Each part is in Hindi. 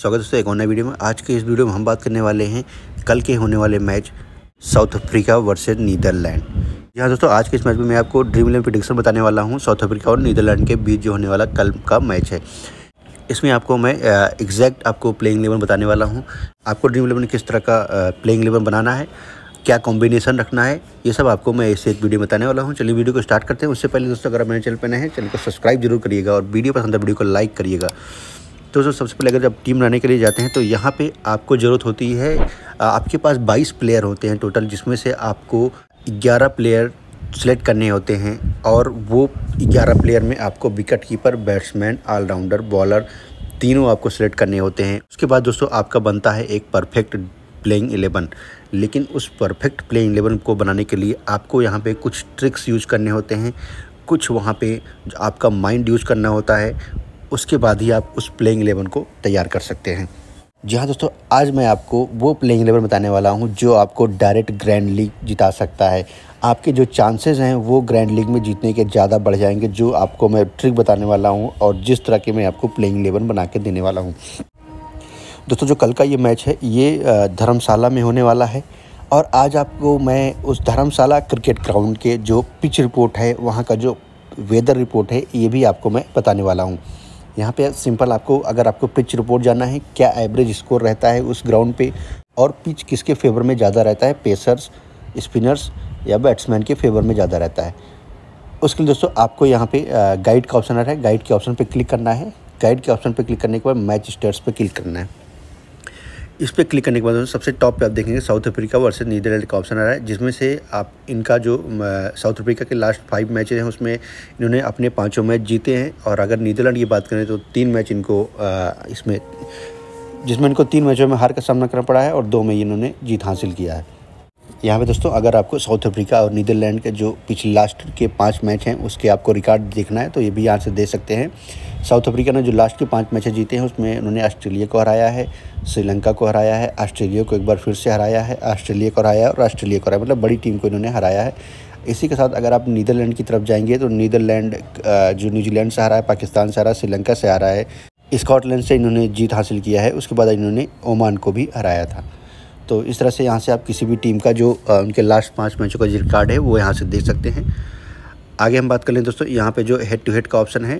स्वागत दोस्तों एक और नए वीडियो में आज के इस वीडियो में हम बात करने वाले हैं कल के होने वाले match South Africa versus Netherland यहाँ दोस्तों आज के इस मैच में मैं आपको ड्रीम इलेवन प्रिडिक्शन बताने वाला हूँ साउथ अफ्रीका और नीदरलैंड के बीच जो होने वाला कल का मैच है इसमें आपको मैं एग्जैक्ट आपको प्लेइंग इलेवन बताने वाला हूँ आपको ड्रीम इलेवन किस तरह का प्लेइंग इलेवन बनाना है क्या कॉम्बिनेशन रखना है ये सब आपको मैं इसे एक वीडियो बताने वाला हूँ चलिए वीडियो को स्टार्ट करते हैं उससे पहले दोस्तों अगर आप मेरे चैनल पर नए हैं चैनल को सब्सक्राइब जरूर करिएगा और वीडियो पसंद है वीडियो को लाइक करिएगा तो जो सबसे पहले अगर आप टीम बनाने के लिए जाते हैं तो यहाँ पे आपको ज़रूरत होती है आपके पास 22 प्लेयर होते हैं टोटल जिसमें से आपको 11 प्लेयर सेलेक्ट करने होते हैं और वो 11 प्लेयर में आपको wicket keeper batsman allrounder bowler तीनों आपको सेलेक्ट करने होते हैं उसके बाद दोस्तों आपका बनता है एक परफेक्ट प्लेइंग एलेवन लेकिन उस परफेक्ट प्लेइंग एलेवन को बनाने के लिए आपको यहाँ पर कुछ ट्रिक्स यूज करने होते हैं कुछ वहाँ पे आपका माइंड यूज करना होता है उसके बाद ही आप उस प्लेइंग एलेवन को तैयार कर सकते हैं जी हाँ दोस्तों आज मैं आपको वो प्लेइंग एलेवन बताने वाला हूँ जो आपको डायरेक्ट ग्रैंड लीग जिता सकता है आपके जो चांसेस हैं वो ग्रैंड लीग में जीतने के ज़्यादा बढ़ जाएंगे जो आपको मैं ट्रिक बताने वाला हूँ और जिस तरह के मैं आपको प्लेइंग एलेवन बना के देने वाला हूँ दोस्तों जो कल का ये मैच है ये धर्मशाला में होने वाला है और आज आपको मैं उस धर्मशाला क्रिकेट ग्राउंड के जो पिच रिपोर्ट है वहाँ का जो वेदर रिपोर्ट है ये भी आपको मैं बताने वाला हूँ यहाँ पे सिंपल आपको अगर आपको पिच रिपोर्ट जानना है क्या एवरेज स्कोर रहता है उस ग्राउंड पे और पिच किसके फेवर में ज़्यादा रहता है पेसर्स स्पिनर्स या बैट्समैन के फेवर में ज़्यादा रहता है उसके लिए दोस्तों आपको यहाँ पे गाइड का ऑप्शन आ रहा है गाइड के ऑप्शन पे क्लिक करना है गाइड के ऑप्शन पे क्लिक करने के बाद मैच स्टेट्स पे क्लिक करना है इस पर क्लिक करने के बाद सबसे टॉप पे आप देखेंगे साउथ अफ्रीका वर्सेस नीदरलैंड का ऑप्शन आ रहा है जिसमें से आप इनका जो साउथ अफ्रीका के लास्ट फाइव मैच हैं उसमें इन्होंने अपने पांचों मैच जीते हैं और अगर नीदरलैंड की बात करें तो तीन मैच इनको इसमें जिसमें इनको तीन मैचों में हार का सामना करना पड़ा है और दो में इन्होंने जीत हासिल किया है यहाँ पे दोस्तों अगर आपको साउथ अफ्रीका और नीदरलैंड के जो पिछले लास्ट के पाँच मैच हैं उसके आपको रिकॉर्ड देखना है तो ये भी यहाँ से दे सकते हैं साउथ अफ्रीका ने जो लास्ट के पाँच मैचें जीते हैं उसमें उन्होंने ऑस्ट्रेलिया को हराया है श्रीलंका को हराया है ऑस्ट्रेलिया को एक बार फिर से हराया है ऑस्ट्रेलिया को हराया और ऑस्ट्रेलिया को हराया मतलब बड़ी टीम को इन्होंने हराया है इसी के साथ अगर आप नीदरलैंड की तरफ जाएंगे तो नीदरलैंड जो न्यूजीलैंड से हरा है पाकिस्तान से हरा है श्रीलंका से हारा है स्कॉटलैंड से इन्होंने जीत हासिल किया है उसके बाद इन्होंने ओमान को भी हराया था तो इस तरह से यहाँ से आप किसी भी टीम का जो उनके लास्ट पाँच मैचों का जो रिकॉर्ड है वो यहाँ से देख सकते हैं आगे हम बात कर लें दोस्तों यहाँ पे जो हेड टू हेड का ऑप्शन है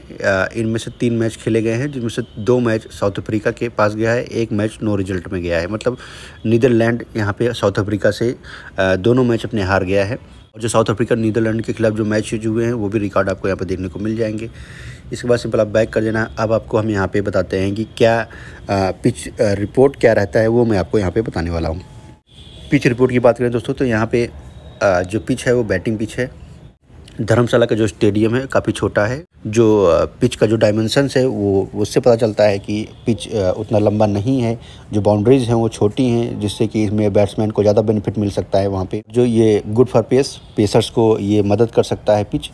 इनमें से तीन मैच खेले गए हैं जिनमें से दो मैच साउथ अफ्रीका के पास गया है एक मैच नो रिजल्ट में गया है मतलब नीदरलैंड यहाँ पे साउथ अफ्रीका से दोनों मैच अपने हार गया है और जो साउथ अफ्रीका नीदरलैंड के खिलाफ जो मैच हुए हैं वो भी रिकॉर्ड आपको यहाँ पर देखने को मिल जाएंगे इसके बाद सिंपल आप बैक कर देना अब आपको हम यहाँ पे बताते हैं कि क्या पिच रिपोर्ट क्या रहता है वो मैं आपको यहाँ पे बताने वाला हूँ पिच रिपोर्ट की बात करें दोस्तों तो यहाँ पे जो पिच है वो बैटिंग पिच है धर्मशाला का जो स्टेडियम है काफ़ी छोटा है जो पिच का जो डायमेंशनस है वो उससे पता चलता है कि पिच उतना लंबा नहीं है जो बाउंड्रीज हैं वो छोटी हैं जिससे कि इसमें बैट्समैन को ज़्यादा बेनिफिट मिल सकता है वहाँ पे जो ये गुड फॉर पेस पेसर्स को ये मदद कर सकता है पिच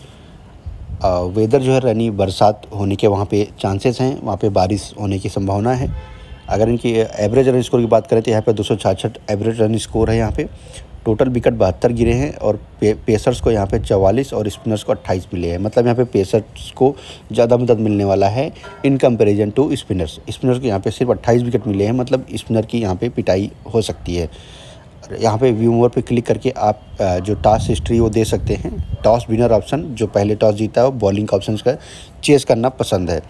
वेदर जो है रनी बरसात होने के वहाँ पे चांसेस हैं वहाँ पे बारिश होने की संभावना है अगर इनकी एवरेज रन स्कोर की बात करें तो यहाँ पे दो एवरेज रन स्कोर है यहाँ पे टोटल विकेट बहत्तर गिरे हैं और पे, पेसर्स को यहाँ पे चवालीस और स्पिनर्स को अट्ठाईस मिले हैं मतलब यहाँ पे पेसर्स को ज़्यादा मदद मिलने वाला है in comparison to spinners spinners को यहाँ पे सिर्फ अट्ठाईस विकेट मिले हैं मतलब स्पिनर की यहाँ पे पिटाई हो सकती है यहाँ पे व्यू मोर पे क्लिक करके आप जो टॉस हिस्ट्री वो दे सकते हैं टॉस विनर ऑप्शन जो पहले टॉस जीता है वो बॉलिंग का ऑप्शन का चेस करना पसंद है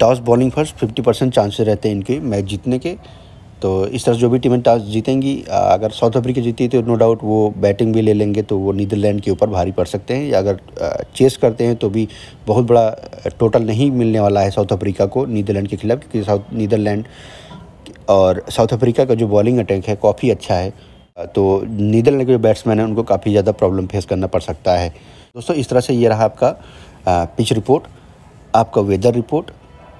toss bowling first fifty percent chances रहते हैं इनके मैच जीतने के तो इस तरह जो भी टीमें टॉस जीतेंगी अगर साउथ अफ्रीका जीती तो नो डाउट वो बैटिंग भी ले लेंगे तो वो नीदरलैंड के ऊपर भारी पड़ सकते हैं या अगर चेस करते हैं तो भी बहुत बड़ा टोटल नहीं मिलने वाला है साउथ अफ्रीका को नीदरलैंड के खिलाफ क्योंकि साउथ नीदरलैंड और साउथ अफ्रीका का जो बॉलिंग अटैक है काफ़ी अच्छा है तो नीदरलैंड के जो बैट्समैन हैं उनको काफ़ी ज़्यादा प्रॉब्लम फेस करना पड़ सकता है दोस्तों इस तरह से ये रहा आपका पिच रिपोर्ट आपका वेदर रिपोर्ट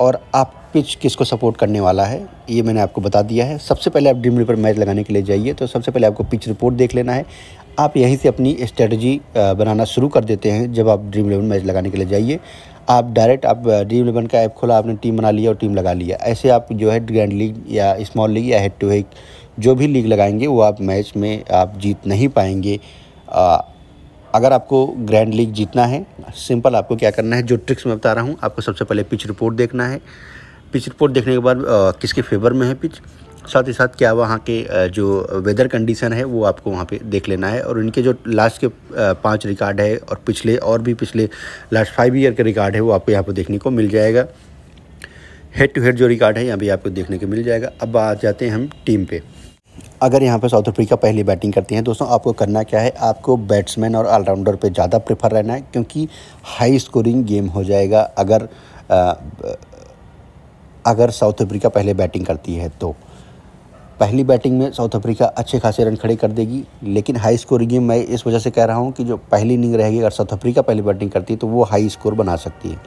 और आप पिच किसको सपोर्ट करने वाला है ये मैंने आपको बता दिया है सबसे पहले आप ड्रीम पर मैच लगाने के लिए जाइए तो सबसे पहले आपको पिच रिपोर्ट देख लेना है आप यहीं से अपनी स्ट्रेटजी बनाना शुरू कर देते हैं जब आप ड्रीम इलेवन मैच लगाने के लिए जाइए आप डायरेक्ट आप ड्रीम uh, इलेवन का ऐप खोला आपने टीम बना लिया और टीम लगा लिया ऐसे आप जो है ग्रैंड लीग या स्मॉल लीग या हेड टू हेड जो भी लीग लगाएंगे वो आप मैच में आप जीत नहीं पाएंगे आ, uh, अगर आपको ग्रैंड लीग जीतना है सिंपल आपको क्या करना है जो ट्रिक्स मैं बता रहा हूँ आपको सबसे पहले पिच रिपोर्ट देखना है पिच रिपोर्ट देखने के बाद uh, किसके फेवर में है पिच साथ ही साथ क्या वहाँ के जो वेदर कंडीशन है वो आपको वहाँ पे देख लेना है और इनके जो लास्ट के पांच रिकॉर्ड है और पिछले और भी पिछले लास्ट फाइव ईयर के रिकॉर्ड है वो आपको यहाँ पर देखने को मिल जाएगा हेड टू हेड जो रिकॉर्ड है यहाँ भी आपको देखने को मिल जाएगा अब आ जाते हैं हम टीम पर अगर यहाँ पर साउथ अफ्रीका पहली बैटिंग करती हैं दोस्तों आपको करना क्या है आपको बैट्समैन और ऑलराउंडर पे ज़्यादा प्रेफर रहना है क्योंकि हाई स्कोरिंग गेम हो जाएगा अगर आ, अगर साउथ अफ्रीका पहले बैटिंग करती है तो पहली बैटिंग में साउथ अफ्रीका अच्छे खासे रन खड़े कर देगी लेकिन हाई स्कोरिंग गेम मैं इस वजह से कह रहा हूँ कि जो पहली इनिंग रहेगी अगर साउथ अफ्रीका पहली बैटिंग करती है तो वो हाई स्कोर बना सकती है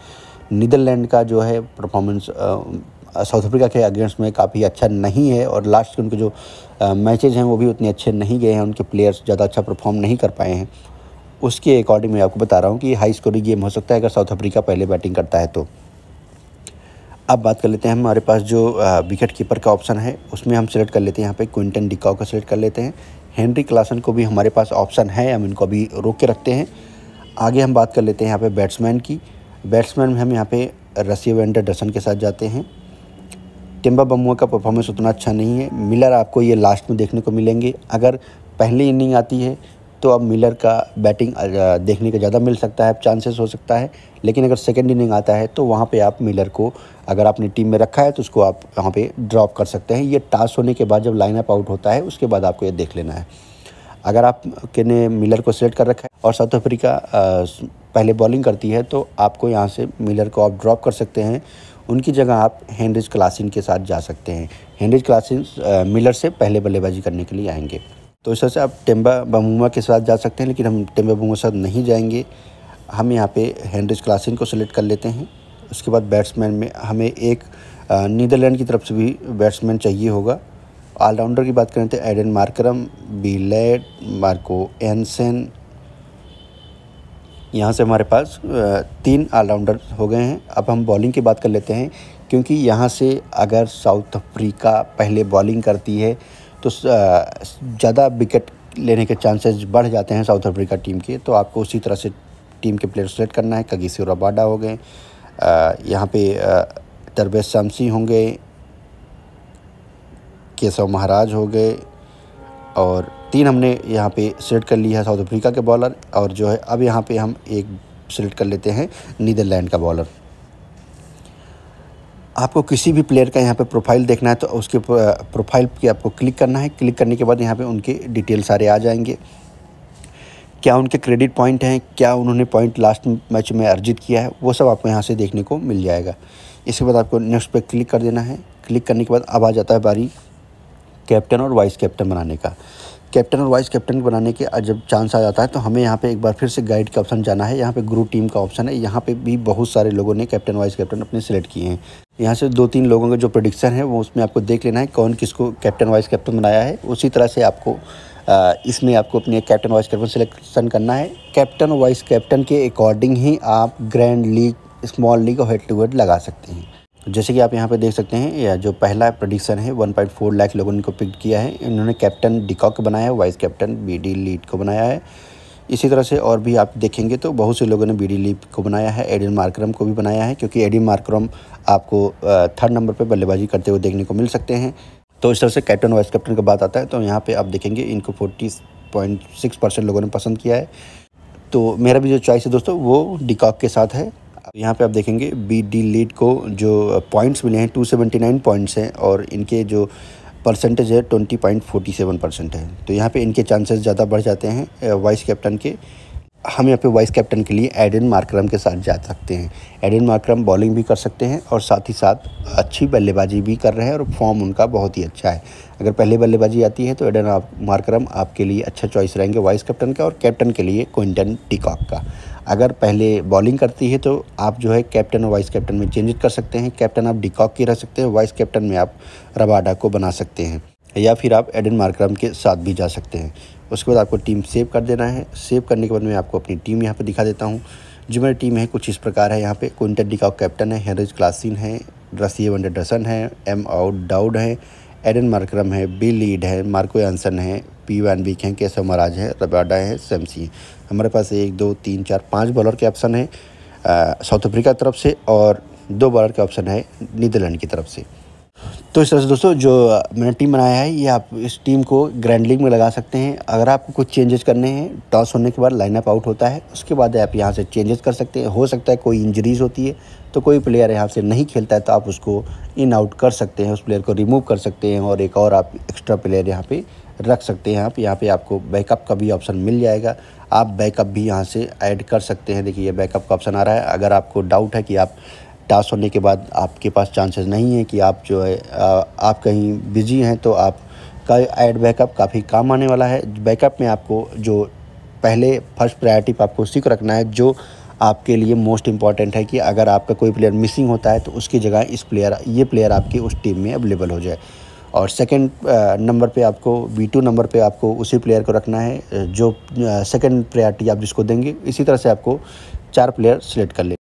नीदरलैंड का जो है परफॉर्मेंस साउथ अफ्रीका के अगेंस्ट में काफ़ी अच्छा नहीं है और लास्ट के उनके जो मैचेज हैं वो भी उतने अच्छे नहीं गए हैं उनके प्लेयर्स ज़्यादा अच्छा परफॉर्म नहीं कर पाए हैं उसके अकॉर्डिंग मैं आपको बता रहा हूँ कि हाई स्कोरिंग गेम हो सकता है अगर साउथ अफ्रीका पहले बैटिंग करता है तो अब बात कर लेते हैं हमारे पास जो विकेट कीपर का ऑप्शन है उसमें हम सेलेक्ट कर लेते हैं यहाँ पे क्विंटन डिकाओ का सेलेक्ट कर लेते हैं हेनरी क्लासन को भी हमारे पास ऑप्शन है हम इनको अभी रोक के रखते हैं आगे हम बात कर लेते हैं यहाँ पे बैट्समैन की बैट्समैन में हम यहाँ पे रसी वेंडर डसन के साथ जाते हैं टिम्बा बमुआ का परफॉर्मेंस उतना अच्छा नहीं है मिलर आपको ये लास्ट में देखने को मिलेंगे अगर पहली इनिंग आती है तो अब मिलर का बैटिंग देखने का ज़्यादा मिल सकता है चांसेस हो सकता है लेकिन अगर सेकेंड इनिंग आता है तो वहाँ पे आप मिलर को अगर आपने टीम में रखा है तो उसको आप वहाँ पे ड्रॉप कर सकते हैं ये टास होने के बाद जब लाइनअप आउट होता है उसके बाद आपको ये देख लेना है अगर आप के ने मिलर को सेलेक्ट कर रखा है और साउथ अफ्रीका पहले बॉलिंग करती है तो आपको यहाँ से मिलर को आप ड्रॉप कर सकते हैं उनकी जगह आप हेनरिज क्लासिन के साथ जा सकते हैं हेनरिज क्लासिन मिलर से पहले बल्लेबाजी करने के लिए आएंगे तो इस तरह से आप टेम्बा बमूमा के साथ जा सकते हैं लेकिन हम टेम्बा बमूमा के साथ नहीं जाएंगे हम यहाँ पे हैंड्रिज क्लासिन को सिलेक्ट कर लेते हैं उसके बाद बैट्समैन में हमें एक नीदरलैंड की तरफ से भी बैट्समैन चाहिए होगा ऑलराउंडर की बात करें तो Aiden Markram lead Marco Jansen यहाँ से हमारे पास तीन ऑलराउंडर हो गए हैं अब हम बॉलिंग की बात कर लेते हैं क्योंकि यहाँ से अगर साउथ अफ्रीका पहले बॉलिंग करती है तो ज़्यादा विकेट लेने के चांसेस बढ़ जाते हैं साउथ अफ्रीका टीम के तो आपको उसी तरह से टीम के प्लेयर सेलेक्ट करना है कगीसी और हो गए यहाँ पे तरबेज शमसी होंगे केशव महाराज हो गए और तीन हमने यहाँ पे सेलेक्ट कर लिया है साउथ अफ्रीका के बॉलर और जो है अब यहाँ पे हम एक सेलेक्ट कर लेते हैं नीदरलैंड का बॉलर आपको किसी भी प्लेयर का यहाँ पे प्रोफाइल देखना है तो उसके प्रोफाइल पे आपको क्लिक करना है क्लिक करने के बाद यहाँ पे उनके डिटेल सारे आ जाएंगे क्या उनके क्रेडिट पॉइंट हैं क्या उन्होंने पॉइंट लास्ट मैच में अर्जित किया है वो सब आपको यहाँ से देखने को मिल जाएगा इसके बाद आपको नेक्स्ट पर क्लिक कर देना है क्लिक करने के बाद अब आ जाता है बारी कैप्टन और वाइस कैप्टन बनाने का कैप्टन और वाइस कैप्टन बनाने के जब चांस आ जाता है तो हमें यहाँ पे एक बार फिर से गाइड का ऑप्शन जाना है यहाँ पे ग्रुप टीम का ऑप्शन है यहाँ पे भी बहुत सारे लोगों ने कैप्टन वाइस कैप्टन अपने सेलेक्ट किए हैं यहाँ से दो तीन लोगों के जो प्रोडिक्शन है वो उसमें आपको देख लेना है कौन किसको कैप्टन वाइस कैप्टन बनाया है उसी तरह से आपको इसमें आपको अपने कैप्टन वाइस कैप्टन सिलेक्शन करना है कैप्टन वाइस कैप्टन के अकॉर्डिंग ही आप ग्रैंड लीग स्मॉल लीग और हेड टू हेड लगा सकते हैं जैसे कि आप यहाँ पे देख सकते हैं या जो पहला प्रोडिक्शन है 1.4 लाख लोगों ने को पिक किया है इन्होंने कैप्टन डिकॉक को बनाया है वाइस कैप्टन बीडी लीड को बनाया है इसी तरह से और भी आप देखेंगे तो बहुत से लोगों ने बीडी लीड को बनाया है एडिन मार्क्रम को भी बनाया है क्योंकि एडिन मार्क्रम आपको थर्ड नंबर पर बल्लेबाजी करते हुए देखने को मिल सकते हैं तो इस तरह से कैप्टन वाइस कैप्टन की बात आता है तो यहाँ पर आप देखेंगे इनको फोर्टी पॉइंट सिक्स परसेंट लोगों ने पसंद किया है तो मेरा भी जो चॉइस है दोस्तों वो डिकॉक के साथ है यहाँ पे आप देखेंगे बी डी लीड को जो पॉइंट्स uh, मिले हैं टू सेवेंटी नाइन पॉइंट्स हैं और इनके जो परसेंटेज है ट्वेंटी पॉइंट सेवन परसेंट है तो यहाँ पे इनके चांसेस ज़्यादा बढ़ जाते हैं वाइस uh, कैप्टन के हम यहाँ पे वाइस कैप्टन के लिए एडन मार्क्रम के साथ जा सकते हैं एडन मार्क्रम बॉलिंग भी कर सकते हैं और साथ ही साथ अच्छी बल्लेबाजी भी कर रहे हैं और फॉर्म उनका बहुत ही अच्छा है अगर पहले बल्लेबाजी आती है तो एडन आप, मार्क्रम आपके लिए अच्छा चॉइस रहेंगे वाइस कैप्टन का और कैप्टन के लिए क्विंटन टिकॉक का अगर पहले बॉलिंग करती है तो आप जो है कैप्टन और वाइस कैप्टन में चेंजेस कर सकते हैं कैप्टन आप डिकॉक के रह सकते हैं वाइस कैप्टन में आप रबाडा को बना सकते हैं या फिर आप एडन मार्क्रम के साथ भी जा सकते हैं उसके बाद आपको टीम सेव कर देना है सेव करने के बाद मैं आपको अपनी टीम यहाँ पर दिखा देता हूँ जो मेरी टीम है कुछ इस प्रकार है यहाँ पे क्विंटन डिकॉक कैप्टन है हेनरिज क्लासिन है रसीए वंडर डसन है एम आउट डाउड है एडन मार्क्रम है बी लीड है मार्को एंसन है पी वैन बीक हैं केसव महाराज हैं रबाडा हैं सैमसी हैं हमारे पास एक दो तीन चार पाँच बॉलर के ऑप्शन हैं साउथ अफ्रीका की तरफ से और दो बॉलर के ऑप्शन है नीदरलैंड की तरफ से तो इस तरह से दोस्तों जो मैंने टीम बनाया है ये आप इस टीम को ग्रैंड लीग में लगा सकते हैं अगर आपको कुछ चेंजेस करने हैं टॉस होने के बाद लाइनअप आउट होता है उसके बाद आप यहाँ से चेंजेस कर सकते हैं हो सकता है कोई इंजरीज होती है तो कोई प्लेयर यहाँ से नहीं खेलता है तो आप उसको इन आउट कर सकते हैं उस प्लेयर को रिमूव कर सकते हैं और एक और आप एक्स्ट्रा प्लेयर यहाँ पर रख सकते हैं आप यहाँ पे आपको बैकअप का भी ऑप्शन मिल जाएगा आप बैकअप भी यहाँ से ऐड कर सकते हैं देखिए ये बैकअप का ऑप्शन आ रहा है अगर आपको डाउट है कि आप टास्क होने के बाद आपके पास चांसेस नहीं है कि आप जो है आप कहीं बिजी हैं तो आप का ऐड बैकअप काफ़ी काम आने वाला है बैकअप में आपको जो पहले फर्स्ट प्रायोरिटी पर आपको उसी को रखना है जो आपके लिए मोस्ट इंपॉर्टेंट है कि अगर आपका कोई प्लेयर मिसिंग होता है तो उसकी जगह इस प्लेयर ये प्लेयर आपकी उस टीम में अवेलेबल हो जाए और सेकंड नंबर uh, पे आपको बी टू नंबर पे आपको उसी प्लेयर को रखना है uh, जो सेकंड uh, प्रायरिटी आप जिसको देंगे इसी तरह से आपको चार प्लेयर सेलेक्ट कर ले